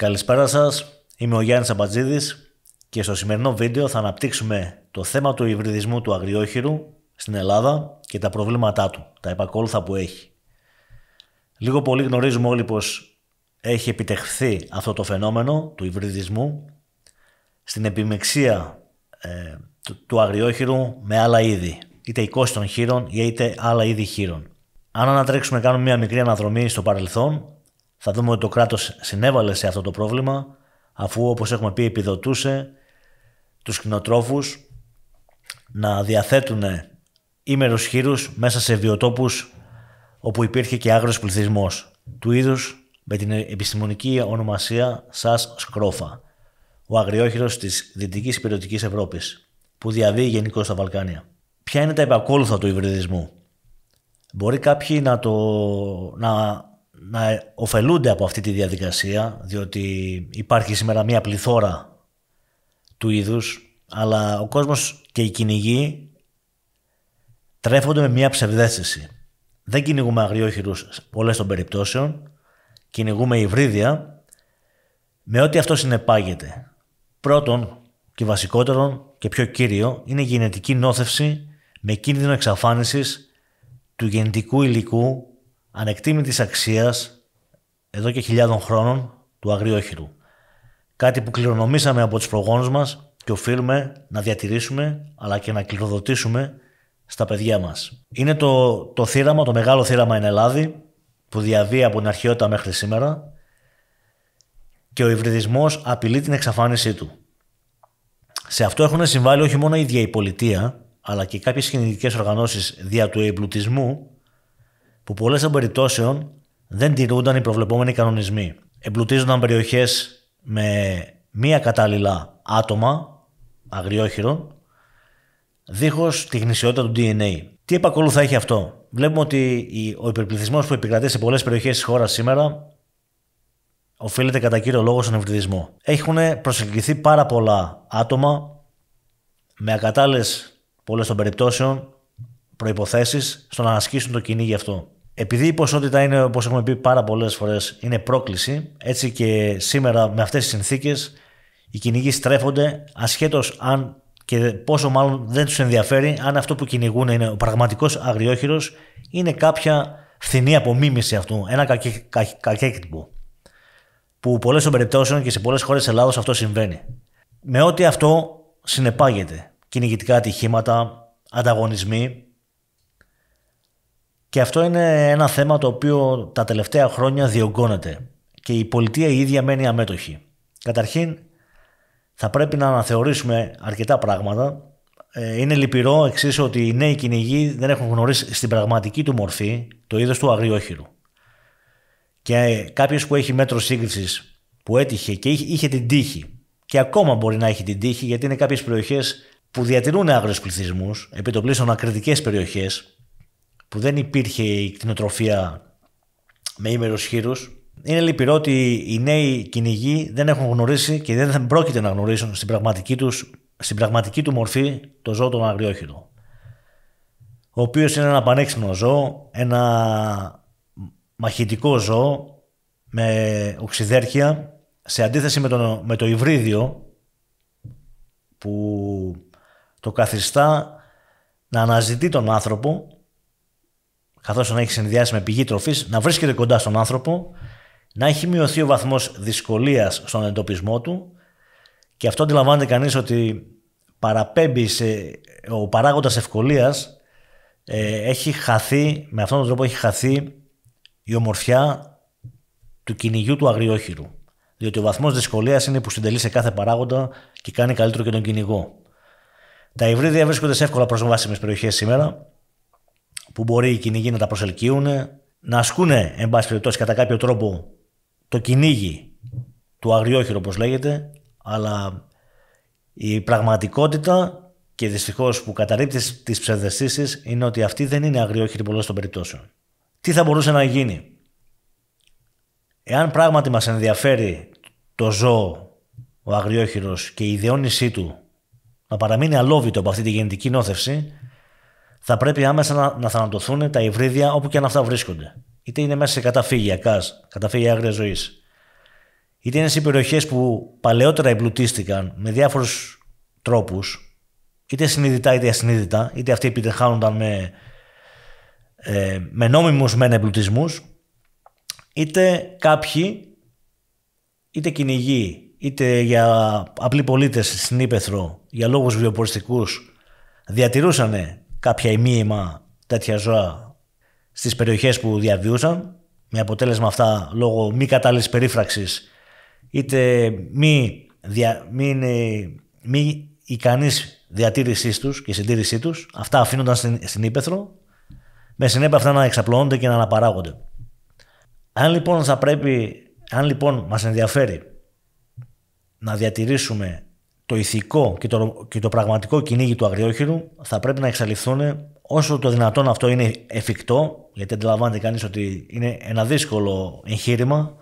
Καλησπέρα σας, είμαι ο Γιάννης Αμπατζίδης και στο σημερινό βίντεο θα αναπτύξουμε το θέμα του υβριδισμού του αγριόχειρου στην Ελλάδα και τα προβλήματά του, τα επακόλουθα που έχει. Λίγο πολύ γνωρίζουμε όλοι πως έχει επιτευχθεί αυτό το φαινόμενο του υβριδισμού στην επιμεξία ε, του, αγριόχειρου με άλλα είδη, είτε οικόστων χείρων είτε άλλα είδη χείρων. Αν ανατρέξουμε κάνουμε μια μικρή αναδρομή στο παρελθόν, θα δούμε ότι το κράτος συνέβαλε σε αυτό το πρόβλημα, αφού όπως έχουμε πει, επιδοτούσε τους κτηνοτρόφους να διαθέτουν ήμερους χείρους μέσα σε βιοτόπους όπου υπήρχε και άγριος πληθυσμός του είδους με την επιστημονική ονομασία ΣΑΣ σκρόφα, ο αγριόχειρος της Δυτικής Υπηρετικής Ευρώπης, που διαβίει γενικώς στα Βαλκάνια. Ποια είναι τα επακόλουθα του υβριδισμού. Μπορεί κάποιοι να, το, να να ωφελούνται από αυτή τη διαδικασία, διότι υπάρχει σήμερα μία πληθώρα του είδους, αλλά ο κόσμος και οι κυνηγοί τρέφονται με μία ψευδέστηση. Δεν κυνηγούμε αγριόχειρους πολλές των περιπτώσεων, κυνηγούμε υβρίδια με ό,τι αυτό συνεπάγεται. Πρώτον και βασικότερον και πιο κύριο είναι η γενετική νόθευση με κίνδυνο εξαφάνισης του γενετικού υλικού ανεκτήμητης αξίας εδώ και χιλιάδων χρόνων του αγριόχειρου. Κάτι που κληρονομήσαμε από τους προγόνους μας και οφείλουμε να διατηρήσουμε αλλά και να κληροδοτήσουμε στα παιδιά μας. Είναι το, το θύραμα, το μεγάλο θύραμα εν Ελλάδη που διαβεί από την αρχαιότητα μέχρι σήμερα και ο υβριδισμός απειλεί την εξαφάνισή του. Σε αυτό έχουν συμβάλει όχι μόνο η ίδια η πολιτεία, αλλά και κάποιες κινητικές οργανώσεις δια του εμπλουτισμού που πολλές των περιπτώσεων δεν τηρούνταν οι προβλεπόμενοι κανονισμοί. Εμπλουτίζονταν περιοχές με μία κατάλληλα άτομα αγριόχειρων, δίχως τη γνησιότητα του DNA. Τι επακολουθά έχει αυτό. Βλέπουμε ότι ο υπερπληθυσμός που επικρατεί σε πολλές περιοχές της χώρας σήμερα οφείλεται κατά κύριο λόγο στον ευρυδισμό. Έχουν προσελκυθεί πάρα πολλά άτομα με ακατάλληλες πολλές των περιπτώσεων προποθέσει στο να ασκήσουν το κυνήγι αυτό. Επειδή η ποσότητα είναι, όπως έχουμε πει πάρα πολλές φορές, είναι πρόκληση, έτσι και σήμερα με αυτές τις συνθήκες οι κυνηγοί στρέφονται ασχέτως αν και πόσο μάλλον δεν τους ενδιαφέρει αν αυτό που κυνηγούν είναι ο πραγματικός αγριόχειρος είναι κάποια φθηνή απομίμηση αυτού, ένα κακέ, κακέκτυπο που πολλές των περιπτώσεων και σε πολλές χώρες της Ελλάδος αυτό συμβαίνει. Με ό,τι αυτό συνεπάγεται, κυνηγητικά ατυχήματα, ανταγωνισμοί, και αυτό είναι ένα θέμα το οποίο τα τελευταία χρόνια διωγγώνεται και η πολιτεία η ίδια μένει αμέτωχη. Καταρχήν, θα πρέπει να αναθεωρήσουμε αρκετά πράγματα. Ε, είναι λυπηρό εξίσου ότι οι νέοι κυνηγοί δεν έχουν γνωρίσει στην πραγματική του μορφή το είδος του αγριόχειρου. Και ε, κάποιος που έχει μέτρο σύγκρισης που έτυχε και είχε την τύχη, και ακόμα μπορεί να έχει την τύχη γιατί είναι κάποιες περιοχές που διατηρούν άγριου πληθυσμούς, επί το πλήστον ακριτικές περιοχές, που δεν υπήρχε η κτηνοτροφία με ήμερους χείρους. Είναι λυπηρό ότι οι νέοι κυνηγοί δεν έχουν γνωρίσει και δεν πρόκειται να γνωρίσουν στην πραγματική, τους, πραγματική του μορφή το ζώο των αγριόχειρων. Ο οποίος είναι ένα πανέξυπνο ζώο, ένα μαχητικό ζώο με οξυδέρχεια σε αντίθεση με το, με το υβρίδιο που το καθιστά να αναζητεί τον άνθρωπο καθώς να έχει συνδυάσει με πηγή τροφής, να βρίσκεται κοντά στον άνθρωπο, να έχει μειωθεί ο βαθμός δυσκολίας στον εντοπισμό του και αυτό αντιλαμβάνεται κανείς ότι παραπέμπει σε, ο παράγοντας ευκολίας ε, έχει χαθεί, με αυτόν τον τρόπο έχει χαθεί η ομορφιά του κυνηγιού του αγριόχειρου. Διότι ο βαθμός δυσκολίας είναι που συντελεί σε κάθε παράγοντα και κάνει καλύτερο και τον κυνηγό. Τα υβρίδια βρίσκονται σε εύκολα προσβάσιμες περιοχές σήμερα, που μπορεί οι κυνηγοί να τα προσελκύουν, να ασκούν εν πάση περιπτώσει, κατά κάποιο τρόπο το κυνήγι του αγριόχειρου, όπως λέγεται, αλλά η πραγματικότητα και δυστυχώς που καταρρύπτει τις ψευδεστήσεις είναι ότι αυτή δεν είναι αγριόχειρη πολλών των περιπτώσεων. Τι θα μπορούσε να γίνει, Εάν πράγματι μας ενδιαφέρει το ζώο, ο αγριόχειρο και η ιδεώνισή του να παραμείνει αλόβητο από αυτή τη γενετική νόθευση, θα πρέπει άμεσα να, να θανατωθούν τα υβρίδια όπου και αν αυτά βρίσκονται. Είτε είναι μέσα σε καταφύγια, κας, καταφύγια άγριας ζωής. Είτε είναι σε περιοχές που παλαιότερα εμπλουτίστηκαν με διάφορους τρόπους, είτε συνειδητά είτε ασυνείδητα, είτε αυτοί επιτεχάνονταν με, ε, με νόμιμους μεν εμπλουτισμούς, είτε κάποιοι, είτε κυνηγοί, είτε για απλοί πολίτες στην ύπεθρο, για λόγους βιοποριστικούς, διατηρούσαν κάποια ημίημα τέτοια ζώα στις περιοχές που διαβιούσαν με αποτέλεσμα αυτά λόγω μη κατάλληλης περίφραξης είτε μη, δια, μη, είναι, ικανής διατήρησής τους και συντήρησή τους αυτά αφήνονταν στην, στην με συνέπεια αυτά να εξαπλώνονται και να αναπαράγονται. Αν λοιπόν πρέπει, αν λοιπόν μας ενδιαφέρει να διατηρήσουμε το ηθικό και το, και το πραγματικό κυνήγι του αγριόχειρου θα πρέπει να εξαλειφθούν όσο το δυνατόν αυτό είναι εφικτό, γιατί αντιλαμβάνεται κανείς ότι είναι ένα δύσκολο εγχείρημα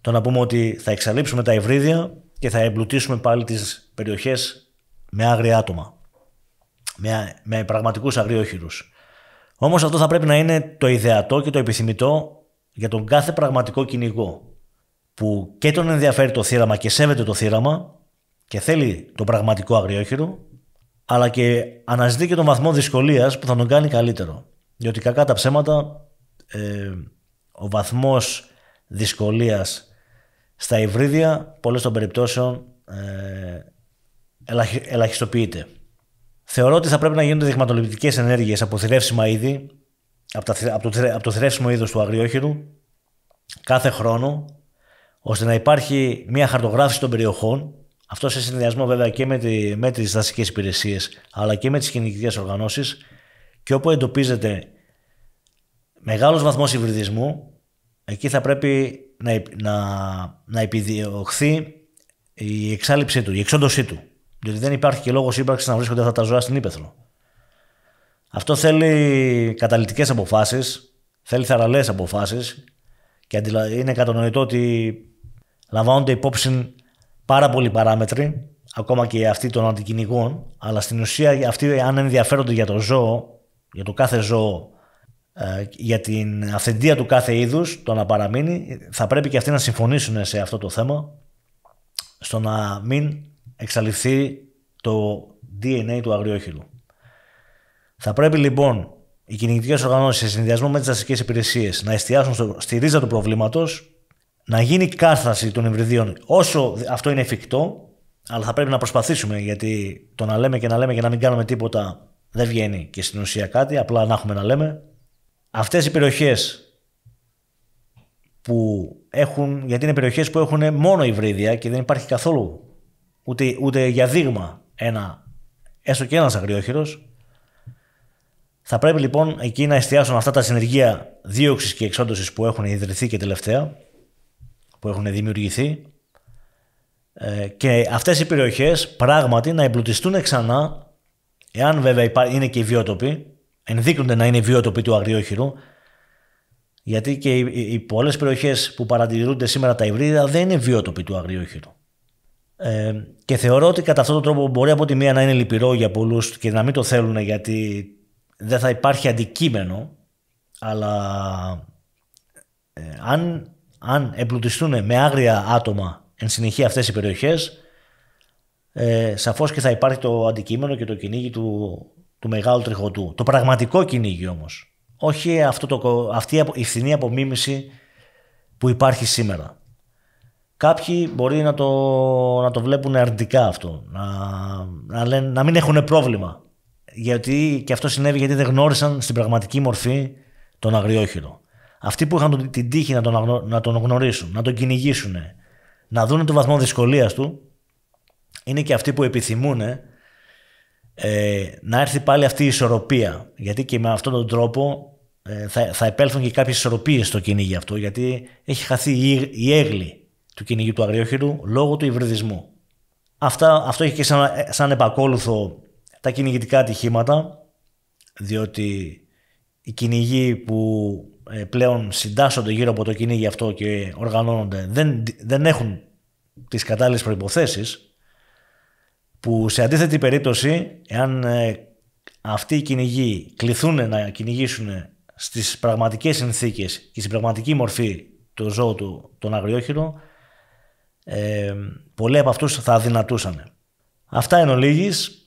το να πούμε ότι θα εξαλείψουμε τα ευρύδια... και θα εμπλουτίσουμε πάλι τις περιοχές με άγρια άτομα, με, με πραγματικούς αγριόχειρους. Όμως αυτό θα πρέπει να είναι το ιδεατό και το επιθυμητό για τον κάθε πραγματικό κυνηγό που και τον ενδιαφέρει το θύραμα και σέβεται το θύραμα και θέλει το πραγματικό αγριόχειρο, αλλά και αναζητεί και τον βαθμό δυσκολίας που θα τον κάνει καλύτερο. Διότι κακά τα ψέματα, ε, ο βαθμός δυσκολίας στα υβρίδια πολλές των περιπτώσεων ε, ελαχιστοποιείται. Θεωρώ ότι θα πρέπει να γίνονται δειγματοληπτικέ ενέργειες από θηρεύσιμα είδη, από, τα, από, το, από το θρεύσιμο είδος του αγριόχειρου, κάθε χρόνο, ώστε να υπάρχει μια χαρτογράφηση των περιοχών αυτό σε συνδυασμό βέβαια και με, τη, με τις δασικές υπηρεσίες αλλά και με τις κυνηγητικές οργανώσεις και όπου εντοπίζεται μεγάλος βαθμός υβριδισμού εκεί θα πρέπει να, να, να επιδιωχθεί η εξάλληψή του, η εξόντωσή του. Διότι δεν υπάρχει και λόγος ύπαρξης να βρίσκονται αυτά τα ζώα στην Ήπεθρο. Αυτό θέλει καταλητικές αποφάσεις, θέλει θαραλές αποφάσεις και είναι κατανοητό ότι λαμβάνονται υπόψη πάρα πολλοί παράμετροι, ακόμα και αυτοί των αντικυνηγών, αλλά στην ουσία αυτοί αν ενδιαφέρονται για το ζώο, για το κάθε ζώο, ε, για την αυθεντία του κάθε είδους, το να παραμείνει, θα πρέπει και αυτοί να συμφωνήσουν σε αυτό το θέμα, στο να μην εξαλειφθεί το DNA του αγριόχυλου. Θα πρέπει λοιπόν οι κυνηγητικές οργανώσεις σε συνδυασμό με τις δασικέ υπηρεσίες να εστιάσουν στη ρίζα του προβλήματος να γίνει κάθαση των υβριδίων όσο αυτό είναι εφικτό, αλλά θα πρέπει να προσπαθήσουμε γιατί το να λέμε και να λέμε και να μην κάνουμε τίποτα δεν βγαίνει και στην ουσία κάτι, απλά να έχουμε να λέμε. Αυτές οι περιοχές που έχουν, γιατί είναι περιοχές που έχουν μόνο υβρίδια και δεν υπάρχει καθόλου ούτε, ούτε για δείγμα ένα, έστω και ένας αγριόχειρος, θα πρέπει λοιπόν εκεί να εστιάσουν αυτά τα συνεργεία δίωξης και εξόντωσης που έχουν ιδρυθεί και τελευταία που έχουν δημιουργηθεί ε, και αυτές οι περιοχές πράγματι να εμπλουτιστούν ξανά εάν βέβαια είναι και οι βιότοποι ενδείκνονται να είναι οι του αγριόχειρου γιατί και οι, οι πολλές περιοχές που παρατηρούνται σήμερα τα υβρίδα δεν είναι βιώτοποι του αγριόχειρου. Ε, και θεωρώ ότι κατά αυτόν τον τρόπο μπορεί από τη μία να είναι λυπηρό για πολλούς και να μην το θέλουν γιατί δεν θα υπάρχει αντικείμενο, αλλά ε, αν αν εμπλουτιστούν με άγρια άτομα εν συνεχεία αυτές οι περιοχές, ε, σαφώς και θα υπάρχει το αντικείμενο και το κυνήγι του, του μεγάλου τριχωτού. Το πραγματικό κυνήγι όμως. Όχι αυτό το, αυτή η φθηνή απομίμηση που υπάρχει σήμερα. Κάποιοι μπορεί να το, να το βλέπουν αρνητικά αυτό. Να, να, να μην έχουν πρόβλημα. Γιατί και αυτό συνέβη γιατί δεν γνώρισαν στην πραγματική μορφή τον αγριόχειρο αυτοί που είχαν την τύχη να τον, να τον γνωρίσουν, να τον κυνηγήσουν, να δουν τον βαθμό δυσκολίας του, είναι και αυτοί που επιθυμούν ε, να έρθει πάλι αυτή η ισορροπία. Γιατί και με αυτόν τον τρόπο ε, θα, θα επέλθουν και κάποιες ισορροπίες στο κυνήγι αυτό, γιατί έχει χαθεί η, η έγκλη του κυνηγιού του αγριόχειρου λόγω του υβριδισμού. Αυτά, αυτό έχει και σαν, σαν επακόλουθο τα κυνηγητικά ατυχήματα, διότι οι κυνηγοί που ε, πλέον συντάσσονται γύρω από το κυνήγι αυτό και οργανώνονται δεν, δεν έχουν τις κατάλληλες προϋποθέσεις που σε αντίθετη περίπτωση εάν ε, αυτοί οι κυνηγοί κληθούν να κυνηγήσουν στις πραγματικές συνθήκες και στην πραγματική μορφή το ζώο του τον αγριόχειρο ε, πολλοί από αυτούς θα αδυνατούσαν. Αυτά εν ολίγης.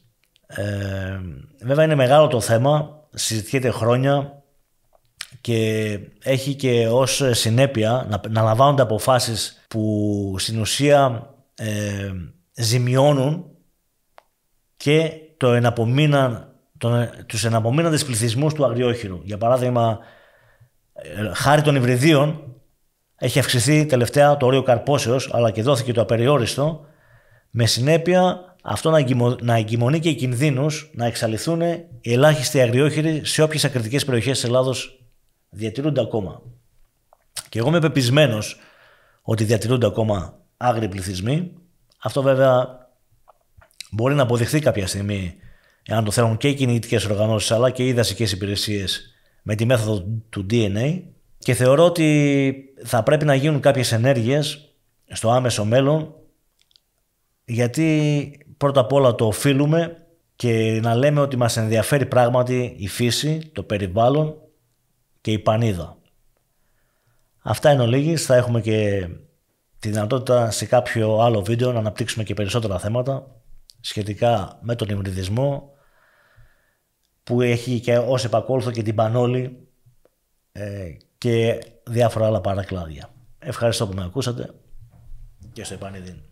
Ε, βέβαια είναι μεγάλο το θέμα, συζητιέται χρόνια, και έχει και ως συνέπεια να, να λαμβάνονται αποφάσεις που στην ουσία ε, ζημιώνουν και το εναπομείναν, τον, τους εναπομείναντες πληθυσμούς του αγριόχειρου. Για παράδειγμα, ε, χάρη των υβριδίων έχει αυξηθεί τελευταία το όριο καρπόσεως αλλά και δόθηκε το απεριόριστο με συνέπεια αυτό να εγκυμονεί και κινδύνους να εξαλειφθούν οι ελάχιστοι αγριόχειροι σε όποιες ακριτικές περιοχές της Ελλάδος διατηρούνται ακόμα. Και εγώ είμαι πεπισμένος ότι διατηρούνται ακόμα άγριοι πληθυσμοί. Αυτό βέβαια μπορεί να αποδειχθεί κάποια στιγμή εάν το θέλουν και οι κινητικές οργανώσεις αλλά και οι δασικές υπηρεσίες με τη μέθοδο του DNA. Και θεωρώ ότι θα πρέπει να γίνουν κάποιες ενέργειες στο άμεσο μέλλον γιατί πρώτα απ' όλα το οφείλουμε και να λέμε ότι μας ενδιαφέρει πράγματι η φύση, το περιβάλλον και η Πανίδα. Αυτά εν ολίγης, θα έχουμε και τη δυνατότητα σε κάποιο άλλο βίντεο να αναπτύξουμε και περισσότερα θέματα σχετικά με τον υβριδισμό που έχει και ως επακόλουθο και την Πανόλη ε, και διάφορα άλλα παρακλάδια. Ευχαριστώ που με ακούσατε και στο επανειδήν.